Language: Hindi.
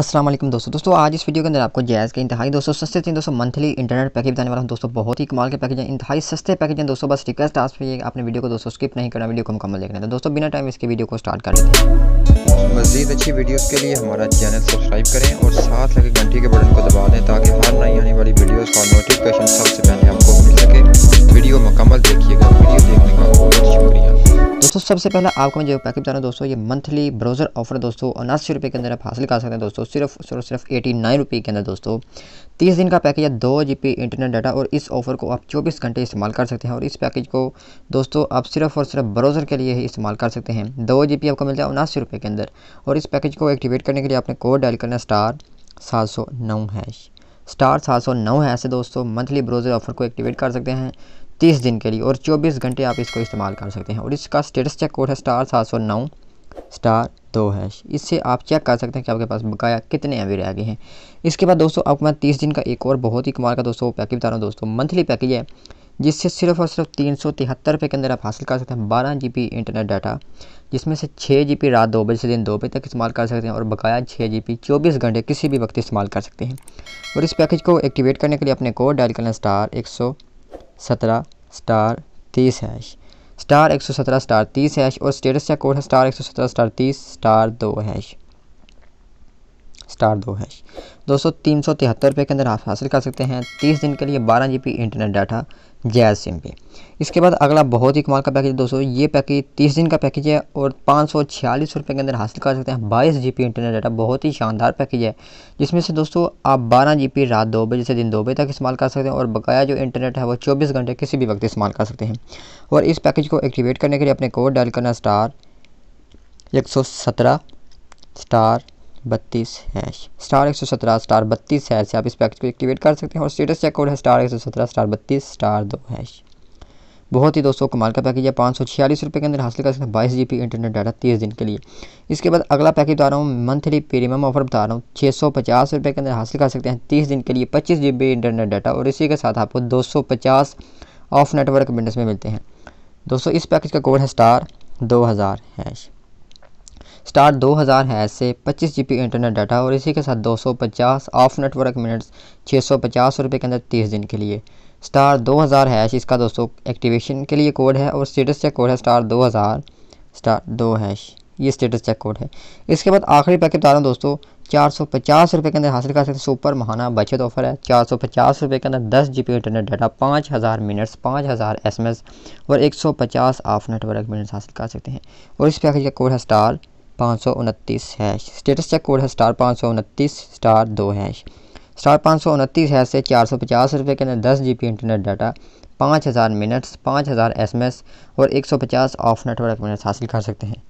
असलम दोस्तों दोस्तों आज इस वीडियो के अंदर आपको जैज़ के इंतहाई दोस्तों सस्ते तीन दोस्तों मंथली इंटरनेट पैकेज बताने वाला हूँ दोस्तों बहुत ही कमाल के पैकेज हैं इंतहाई सस्ते पैकेज हैं दोस्तों बस रिक्वेस्ट आज पे आपने वीडियो को दोस्तों स्किप नहीं करना वीडियो को मुकम्मल देखना है तो दोस्तों बिना टाइम इसके वीडियो को स्टार्ट कर लेते हैं मजीद अच्छी वीडियोज़ के लिए हमारा चैनल सब्सक्राइब करें और साथ लगे घंटी के बटन को दबा दें ताकि हर दोस्तों सबसे पहले आपको मैं जो पैकेज बता रहा हूँ दोस्तों ये मंथली ब्राउज़र ऑफर दोस्तों उनासी रुपये के अंदर आप हासिल कर सकते हैं दोस्तों सिर्फ सिर्फ सिर्फ एटी नाइन रुपये के अंदर दोस्तों तीस दिन का पैकेज है दो जी पी इंटरनेट डाटा और इस ऑफर को आप चौबीस घंटे इस्तेमाल कर सकते हैं और इस पैकेज को दोस्तों आप सिर्फ और सिर्फ ब्राउज़र के लिए ही इस्तेमाल कर सकते हैं दो जी पी आपको मिलता है उनासी रुपये के अंदर और इस पैकेज को एक्टिवेट करने के लिए आपने कोड डायल करना स्टार सात सौ नौ हैश स्टार सात सौ नौ है ऐसे दोस्तों मंथली ब्राउज़र ऑफर को एक्टिवेट कर सकते हैं तीस दिन के लिए और चौबीस घंटे आप इसको इस्तेमाल कर सकते हैं और इसका स्टेटस चेक कोड है स्टार सात सौ नौ स्टार दो है इससे आप चेक कर सकते हैं कि आपके पास बकाया कितने एम रह गए हैं इसके बाद दोस्तों आपको मैं तीस दिन का एक और बहुत ही कमाल का दोस्तों पैकेज बता रहा हूँ दोस्तों मंथली पैकेज है जिससे सिर्फ और सिर्फ तीन सौ तिहत्तर रुपये के अंदर आप हासिल कर सकते हैं बारह जी बी इंटरनेट डाटा जिसमें से छः जी बी रात दो बजे से दिन दो बजे तक इस्तेमाल कर सकते हैं और बकाया छः जी बी चौबीस घंटे किसी भी वक्त इस्तेमाल कर सकते हैं और इस पैकेज को एक्टिवेट करने के लिए अपने कोड डायल करना स्टार एक सौ सत्रह स्टार तीस हैश स्टार एक सौ सत्रह स्टार तीस हैश और स्टेटस चेक कोड है स्टार एक सौ सत्रह स्टार तीस स्टार दो हैश स्टार दो है दोस्तों तीन सौ तिहत्तर रुपये के अंदर आप हासिल कर सकते हैं तीस दिन के लिए बारह G internet data Jazz SIM पे इसके बाद अगला बहुत ही कमाल का पैकेज दोस्तों ये पैकेज तीस दिन का पैकेज है और पाँच सौ छियालीस रुपये के अंदर हासिल कर सकते हैं बाईस जी इंटरनेट डाटा बहुत ही शानदार पैकेज है जिसमें से दोस्तों आप बारह जी रात दो बजे से दिन दो बजे तक इस्तेमाल कर सकते हैं और बकाया जो इंटरनेट है वो चौबीस घंटे किसी भी वक्त इस्तेमाल कर सकते हैं और इस पैकेज को एक्टिवेट करने के लिए अपने कोड डायल करना स्टार एक सौ सत्रह स्टार बत्तीस हैश स्टार एक सौ सत्रह स्टार बत्तीस हैश से आप इस पैकेज को एक्टिवेट कर सकते हैं और स्टेटस चेक कोड है स्टार एक सौ सत्रह स्टार बत्तीस स्टार दो हैश बहुत ही दोस्तों कमाल का पैकेज है पाँच सौ छियालीस रुपये के अंदर हासिल कर सकते हैं बाईस जी इंटरनेट डाटा तीस दिन के लिए इसके बाद अगला पैकेज बता रहा हूँ मंथली प्रीमियम ऑफर बता रहा हूँ छः सौ पचास रुपये के अंदर हासिल कर सकते हैं तीस दिन के लिए पच्चीस जी इंटरनेट डाटा और इसी के साथ आपको दो सौ पचास ऑफ नेटवर्क बिजनेस में मिलते हैं दोस्तों इस पैकेज का कोड है स्टार दो हज़ार हैश स्टार 2000 हैश से पच्चीस जी इंटरनेट डाटा और इसी के साथ 250 ऑफ नेटवर्क मिनट्स छः सौ पचास रुपये के अंदर तीस दिन के लिए स्टार 2000 हैश इसका दोस्तों एक्टिवेशन के लिए कोड है और स्टेटस चेक कोड है स्टार 2000 स्टार दो हैश ये स्टेटस चेक कोड है इसके बाद आखिरी पैकेट बता रहा हूँ दोस्तों चार सौ पचास रुपये के अंदर हासिल कर सकते हैं सुपर महाना बचत ऑफर है चार सौ पचास रुपये के अंदर दस जी बी इंटरनेट डाटा पाँच हज़ार मिनट्स पाँच हज़ार एस एम एस और एक सौ पचास ऑफ नेटवर्क मिनट्स हासिल कर सकते हैं और इस पैकेज का कोड है स्टार पाँच सौ उनतीस हैश स्टेटस चेक कोड है स्टार पाँच सौ उनतीस स्टार दो हैश स्टार पाँच सौ उनतीस हैश से चार सौ पचास रुपये के अंदर दस जी बी इंटरनेट डाटा पाँच हज़ार मिनट्स पाँच हज़ार एस एम एस और एक सौ पचास ऑफ नेटवर्क मिनट्स हासिल कर सकते हैं